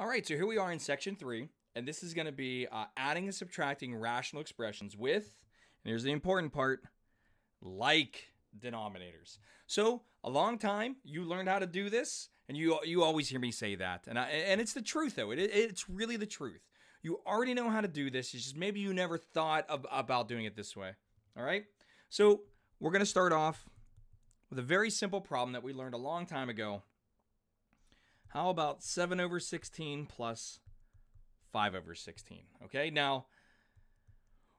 All right, so here we are in section three, and this is going to be uh, adding and subtracting rational expressions with, and here's the important part, like denominators. So a long time you learned how to do this, and you you always hear me say that, and I, and it's the truth though. It, it's really the truth. You already know how to do this. It's just maybe you never thought of, about doing it this way. All right, so we're going to start off with a very simple problem that we learned a long time ago how about 7 over 16 plus 5 over 16? Okay, now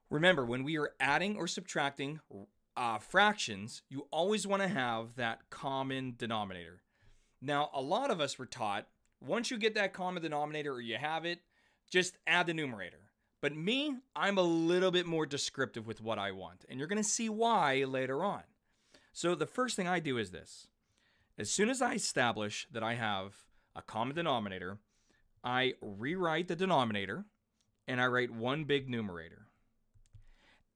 remember when we are adding or subtracting uh, fractions, you always want to have that common denominator. Now, a lot of us were taught once you get that common denominator or you have it, just add the numerator. But me, I'm a little bit more descriptive with what I want, and you're going to see why later on. So the first thing I do is this. As soon as I establish that I have a common denominator. I rewrite the denominator and I write one big numerator.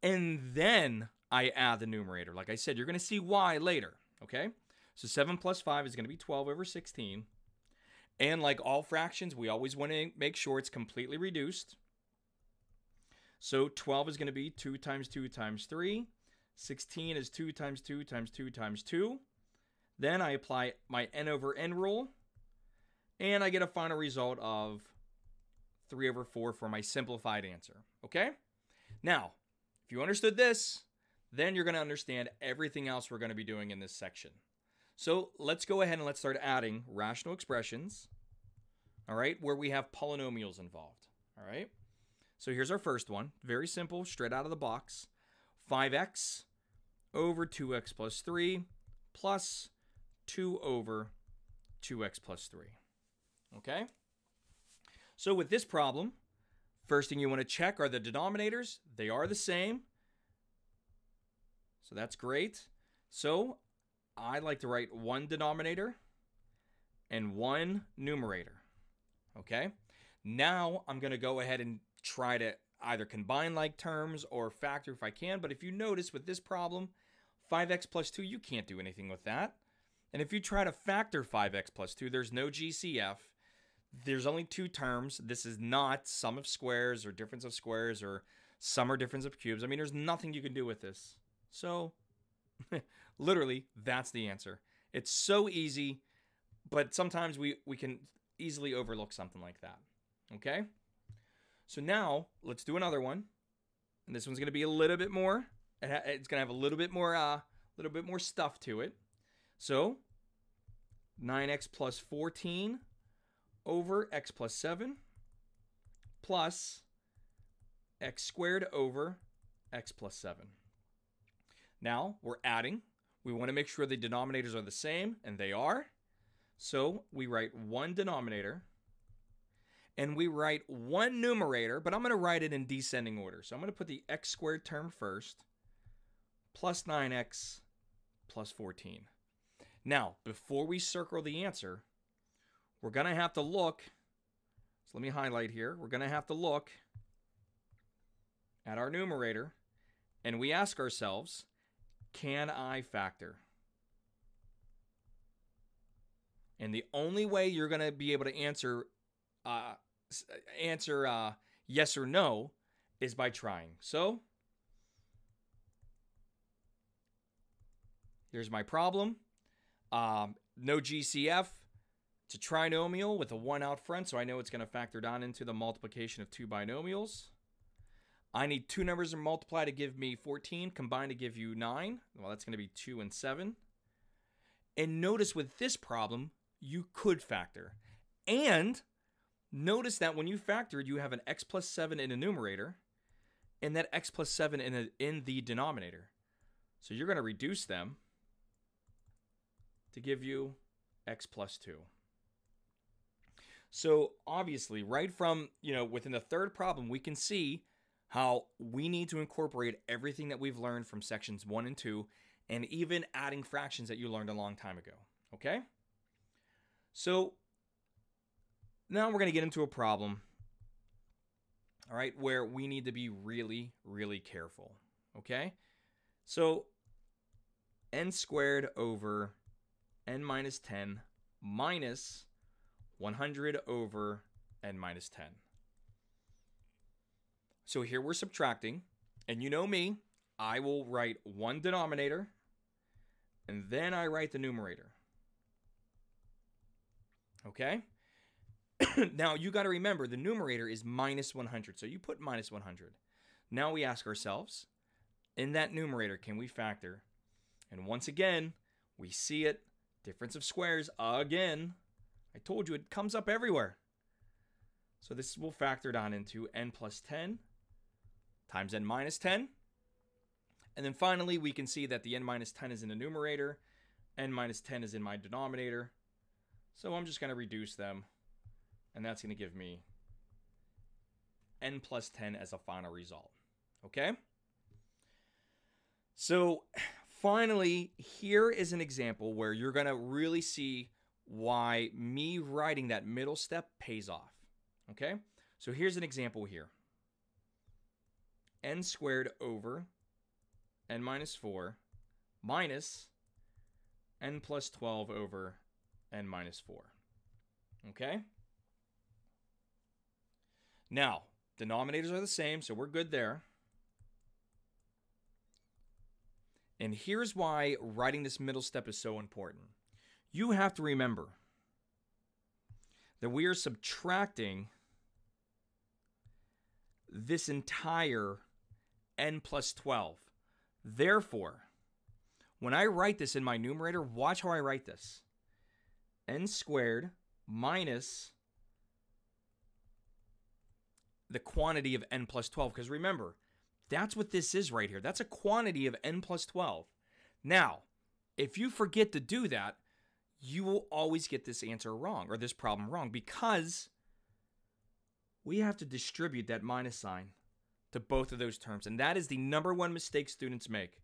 And then I add the numerator. Like I said, you're going to see why later. Okay. So 7 plus 5 is going to be 12 over 16. And like all fractions, we always want to make sure it's completely reduced. So 12 is going to be 2 times 2 times 3. 16 is 2 times 2 times 2 times 2. Then I apply my n over n rule. And I get a final result of 3 over 4 for my simplified answer. Okay? Now, if you understood this, then you're going to understand everything else we're going to be doing in this section. So let's go ahead and let's start adding rational expressions, all right, where we have polynomials involved, all right? So here's our first one, very simple, straight out of the box. 5x over 2x plus 3 plus 2 over 2x plus 3 okay? So with this problem, first thing you want to check are the denominators. They are the same. So that's great. So I like to write one denominator and one numerator, okay? Now I'm going to go ahead and try to either combine like terms or factor if I can. But if you notice with this problem, 5x plus 2, you can't do anything with that. And if you try to factor 5x plus 2, there's no GCF there's only two terms. This is not sum of squares or difference of squares or sum or difference of cubes. I mean, there's nothing you can do with this. So, literally, that's the answer. It's so easy, but sometimes we, we can easily overlook something like that. Okay? So now, let's do another one. And this one's going to be a little bit more. It's going to have a little bit more, a uh, little bit more stuff to it. So, 9x plus 14 over x plus 7 plus x squared over x plus 7. Now we're adding. We want to make sure the denominators are the same, and they are. So we write one denominator and we write one numerator, but I'm going to write it in descending order. So I'm going to put the x squared term first, plus 9x plus 14. Now, before we circle the answer, we're going to have to look. So let me highlight here. We're going to have to look at our numerator and we ask ourselves, can I factor? And the only way you're going to be able to answer uh, answer uh, yes or no is by trying. So here's my problem. Um, no GCF. It's a trinomial with a 1 out front, so I know it's going to factor down into the multiplication of two binomials. I need two numbers to multiply to give me 14, combined to give you 9. Well, that's going to be 2 and 7. And notice with this problem, you could factor. And notice that when you factor, you have an x plus 7 in the numerator and that x plus 7 in, in the denominator. So you're going to reduce them to give you x plus 2. So obviously, right from, you know, within the third problem, we can see how we need to incorporate everything that we've learned from sections 1 and 2 and even adding fractions that you learned a long time ago, okay? So now we're going to get into a problem all right, where we need to be really, really careful, okay? So n squared over n minus 10 minus 100 over n minus 10. So here we're subtracting. And you know me, I will write one denominator and then I write the numerator. Okay? now you got to remember the numerator is minus 100. So you put minus 100. Now we ask ourselves, in that numerator, can we factor? And once again, we see it, difference of squares again. I told you it comes up everywhere. So this will factor down into n plus 10 times n minus 10. And then finally, we can see that the n minus 10 is in the numerator, n minus 10 is in my denominator. So I'm just going to reduce them, and that's going to give me n plus 10 as a final result. Okay? So finally, here is an example where you're going to really see why me writing that middle step pays off. Okay? So here's an example here. n squared over n minus 4 minus n plus 12 over n minus 4. Okay? Now, denominators are the same, so we're good there. And here's why writing this middle step is so important. You have to remember that we are subtracting this entire n plus 12. Therefore, when I write this in my numerator, watch how I write this. n squared minus the quantity of n plus 12. Because remember, that's what this is right here. That's a quantity of n plus 12. Now, if you forget to do that, you will always get this answer wrong or this problem wrong because we have to distribute that minus sign to both of those terms. And that is the number one mistake students make.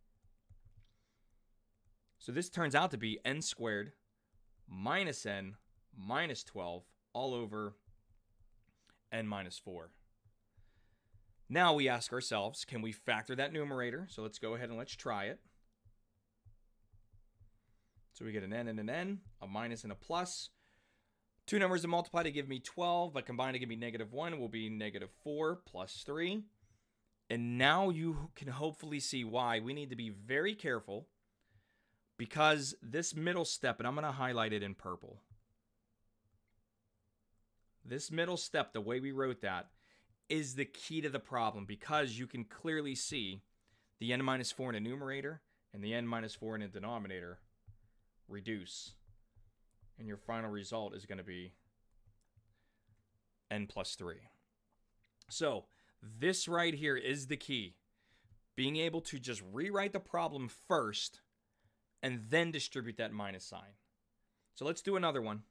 So this turns out to be n squared minus n minus 12 all over n minus 4. Now we ask ourselves, can we factor that numerator? So let's go ahead and let's try it. So we get an n and an n, a minus and a plus. Two numbers to multiply to give me 12, but combined to give me negative 1 will be negative 4 plus 3. And now you can hopefully see why we need to be very careful because this middle step, and I'm going to highlight it in purple. This middle step, the way we wrote that, is the key to the problem because you can clearly see the n minus 4 in the numerator and the n minus 4 in the denominator reduce, and your final result is going to be n plus 3. So this right here is the key. Being able to just rewrite the problem first and then distribute that minus sign. So let's do another one.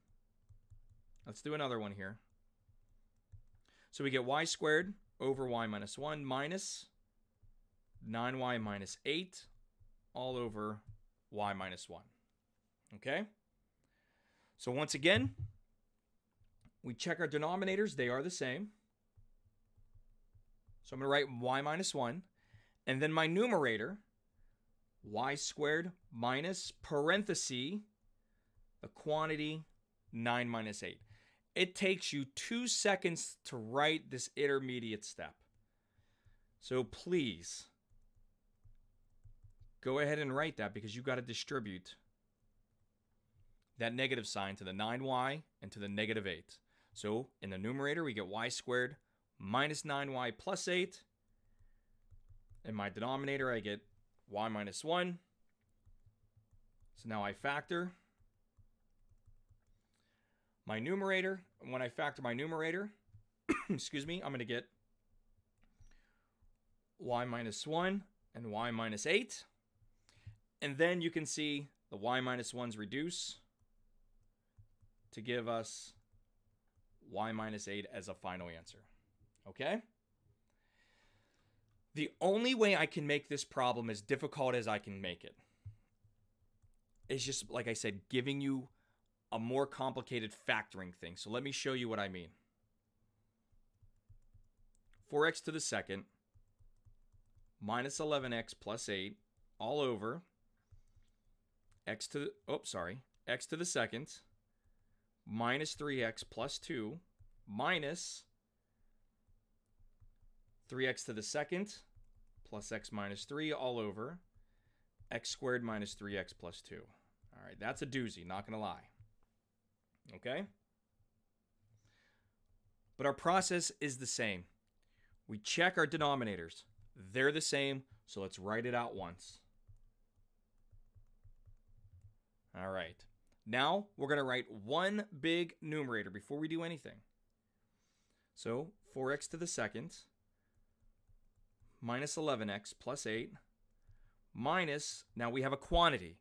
Let's do another one here. So we get y squared over y minus 1 minus 9y minus 8 all over y minus 1. Okay? So once again, we check our denominators. They are the same. So I'm going to write y minus 1. And then my numerator, y squared minus parenthesis, the quantity 9 minus 8. It takes you two seconds to write this intermediate step. So please go ahead and write that because you got to distribute that negative sign to the 9y and to the negative 8. So in the numerator, we get y squared minus 9y plus 8. In my denominator, I get y minus 1. So now I factor my numerator. When I factor my numerator, excuse me, I'm going to get y minus 1 and y minus 8. And then you can see the y minus 1's reduce to give us y minus 8 as a final answer. Okay? The only way I can make this problem as difficult as I can make it is just, like I said, giving you a more complicated factoring thing. So let me show you what I mean. 4x to the second minus 11x plus 8 all over x to the, oh, sorry, x to the second minus 3x plus 2 minus 3x to the second plus x minus 3 all over x squared minus 3x plus 2. All right, that's a doozy, not going to lie. Okay? But our process is the same. We check our denominators. They're the same, so let's write it out once. All right. Now we're going to write one big numerator before we do anything. So 4x to the second minus 11x plus 8 minus, now we have a quantity.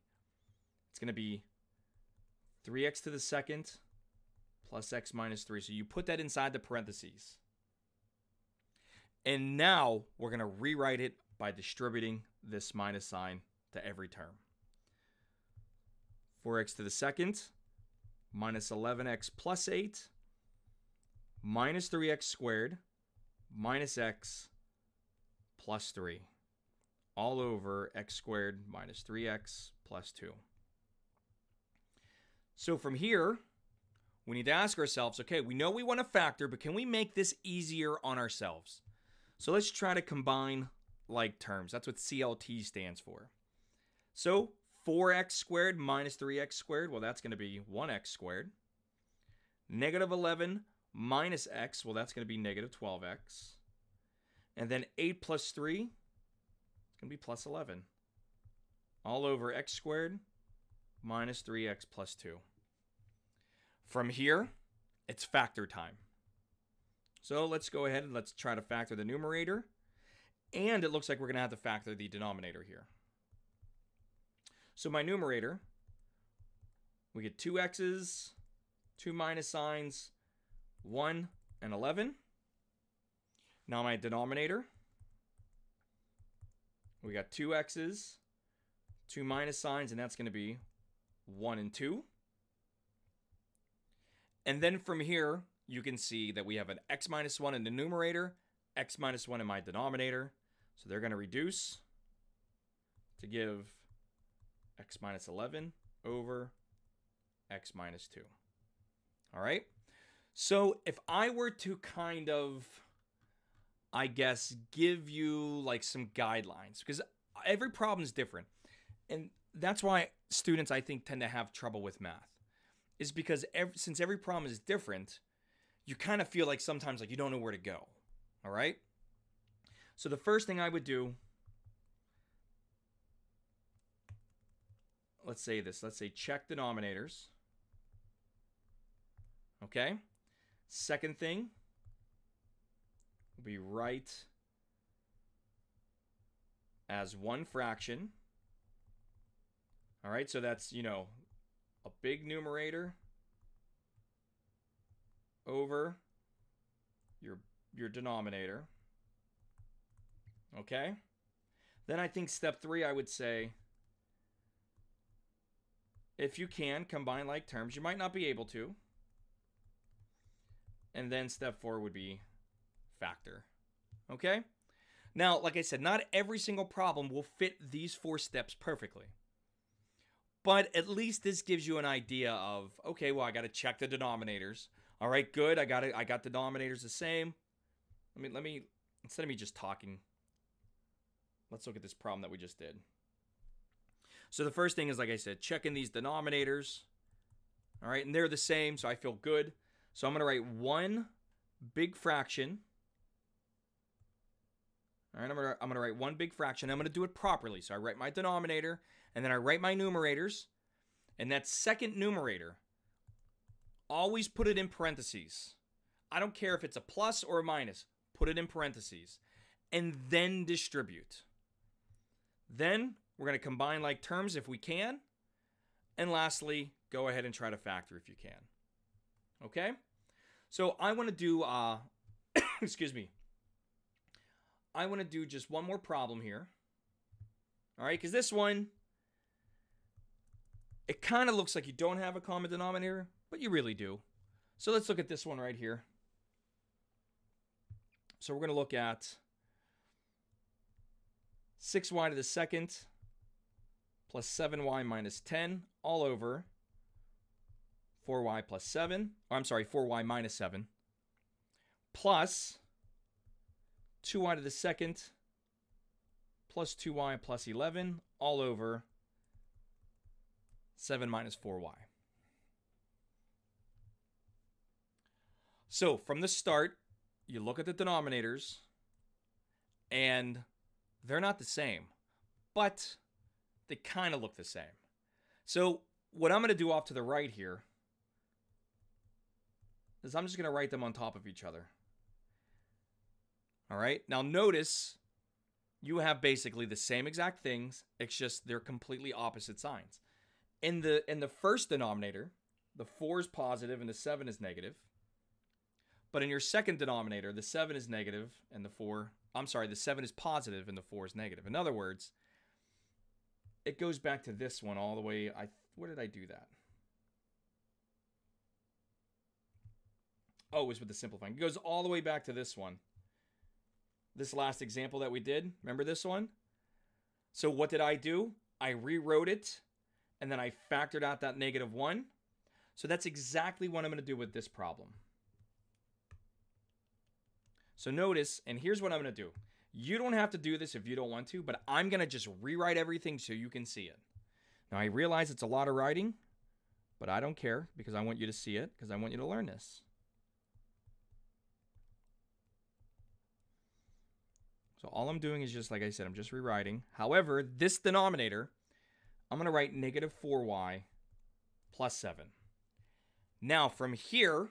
It's going to be 3x to the second plus x minus 3. So you put that inside the parentheses. And now we're going to rewrite it by distributing this minus sign to every term. 4x to the second minus 11x plus 8 minus 3x squared minus x plus 3 all over x squared minus 3x plus 2. So from here, we need to ask ourselves, okay, we know we want to factor, but can we make this easier on ourselves? So let's try to combine like terms. That's what CLT stands for. So 4x squared minus 3x squared, well, that's going to be 1x squared. Negative 11 minus x, well, that's going to be negative 12x. And then 8 plus 3 is going to be plus 11. All over x squared minus 3x plus 2. From here, it's factor time. So let's go ahead and let's try to factor the numerator. And it looks like we're going to have to factor the denominator here. So my numerator, we get two x's, two minus signs, 1 and 11. Now my denominator, we got two x's, two minus signs, and that's going to be 1 and 2. And then from here, you can see that we have an x minus 1 in the numerator, x minus 1 in my denominator. So they're going to reduce to give x minus 11 over x minus 2. All right. So if I were to kind of, I guess, give you like some guidelines, because every problem is different. And that's why students, I think, tend to have trouble with math, is because every, since every problem is different, you kind of feel like sometimes like you don't know where to go. All right. So the first thing I would do let's say this. Let's say check denominators. Okay. Second thing will be write as one fraction. All right, so that's, you know, a big numerator over your your denominator. Okay? Then I think step 3 I would say if you can combine like terms. You might not be able to. And then step four would be factor. Okay? Now, like I said, not every single problem will fit these four steps perfectly. But at least this gives you an idea of, okay, well, I got to check the denominators. All right, good. I got it. I got the denominators the same. Let me, let me, instead of me just talking, let's look at this problem that we just did. So the first thing is, like I said, checking these denominators. All right, and they're the same, so I feel good. So I'm going to write one big fraction. All right, I'm going to, I'm to write one big fraction. I'm going to do it properly. So I write my denominator, and then I write my numerators. And that second numerator, always put it in parentheses. I don't care if it's a plus or a minus. Put it in parentheses. And then distribute. Then we're going to combine like terms if we can. And lastly, go ahead and try to factor if you can. Okay? So I want to do, uh, excuse me, I want to do just one more problem here. All right, because this one, it kind of looks like you don't have a common denominator, but you really do. So let's look at this one right here. So we're going to look at 6y to the second plus 7y minus 10 all over 4y plus 7. or I'm sorry, 4y minus 7 plus 2y to the second plus 2y plus 11 all over 7 minus 4y. So from the start, you look at the denominators and they're not the same, but they kind of look the same. So what I'm going to do off to the right here is I'm just going to write them on top of each other. All right. Now notice you have basically the same exact things. It's just they're completely opposite signs. In the in the first denominator, the 4 is positive and the 7 is negative. But in your second denominator, the 7 is negative and the 4, I'm sorry, the 7 is positive and the 4 is negative. In other words, it goes back to this one all the way. I where did I do that? Oh, it was with the simplifying. It goes all the way back to this one. This last example that we did. Remember this one? So what did I do? I rewrote it and then I factored out that negative one. So that's exactly what I'm going to do with this problem. So notice, and here's what I'm going to do. You don't have to do this if you don't want to, but I'm going to just rewrite everything so you can see it. Now, I realize it's a lot of writing, but I don't care because I want you to see it because I want you to learn this. So all I'm doing is just, like I said, I'm just rewriting. However, this denominator, I'm going to write negative 4y plus 7. Now, from here,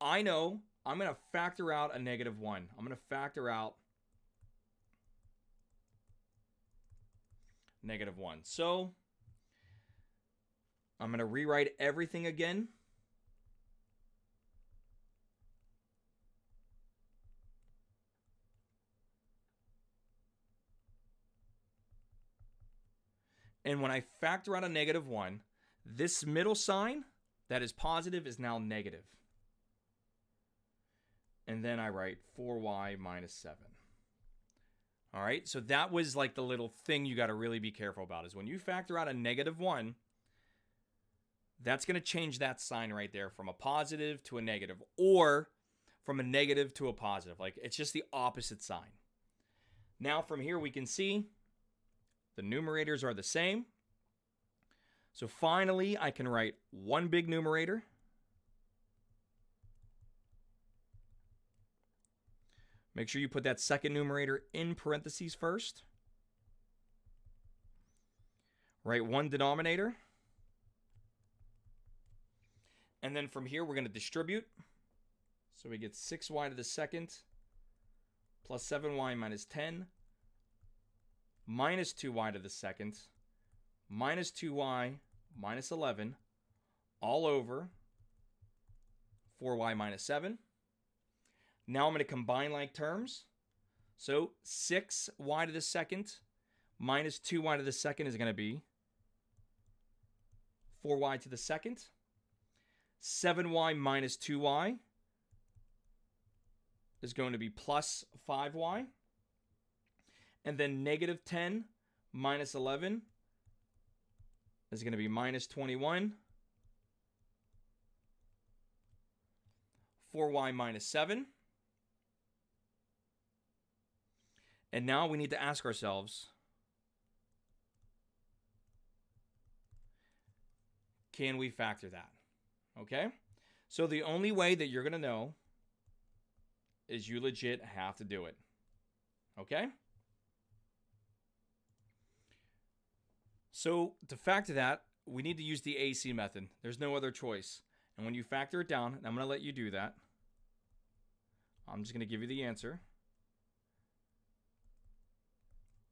I know I'm going to factor out a negative 1. I'm going to factor out negative 1. So I'm going to rewrite everything again. And when I factor out a negative 1, this middle sign that is positive is now negative. And then I write 4y minus 7. All right, so that was like the little thing you got to really be careful about is when you factor out a negative one, that's going to change that sign right there from a positive to a negative or from a negative to a positive. Like it's just the opposite sign. Now from here we can see the numerators are the same. So finally I can write one big numerator Make sure you put that second numerator in parentheses first. Write one denominator. And then from here, we're going to distribute. So we get 6y to the second plus 7y minus 10 minus 2y to the second minus 2y minus 11 all over 4y minus 7. Now I'm going to combine like terms. So 6 y to the second minus 2 y to the second is going to be 4y to the second. 7y minus 2y is going to be plus 5y. And then negative 10 minus 11 is going to be minus 21. 4y minus 7 And now we need to ask ourselves can we factor that? Okay. So the only way that you're going to know is you legit have to do it. Okay. So to factor that, we need to use the AC method. There's no other choice. And when you factor it down, and I'm going to let you do that, I'm just going to give you the answer.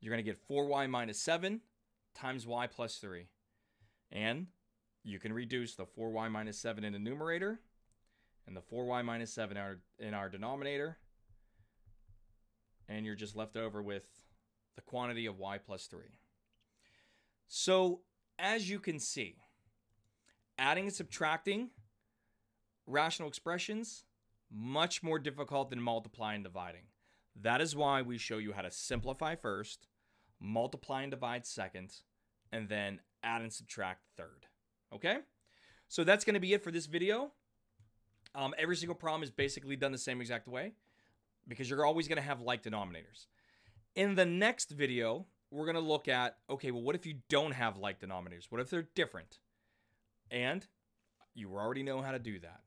You're going to get 4y minus 7 times y plus 3. And you can reduce the 4y minus 7 in the numerator and the 4y minus 7 in our denominator. And you're just left over with the quantity of y plus 3. So as you can see, adding and subtracting rational expressions much more difficult than multiplying and dividing. That is why we show you how to simplify first multiply and divide second, and then add and subtract third. Okay? So that's going to be it for this video. Um, every single problem is basically done the same exact way because you're always going to have like denominators. In the next video, we're going to look at, okay, well, what if you don't have like denominators? What if they're different? And you already know how to do that.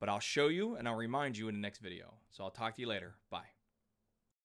But I'll show you and I'll remind you in the next video. So I'll talk to you later. Bye.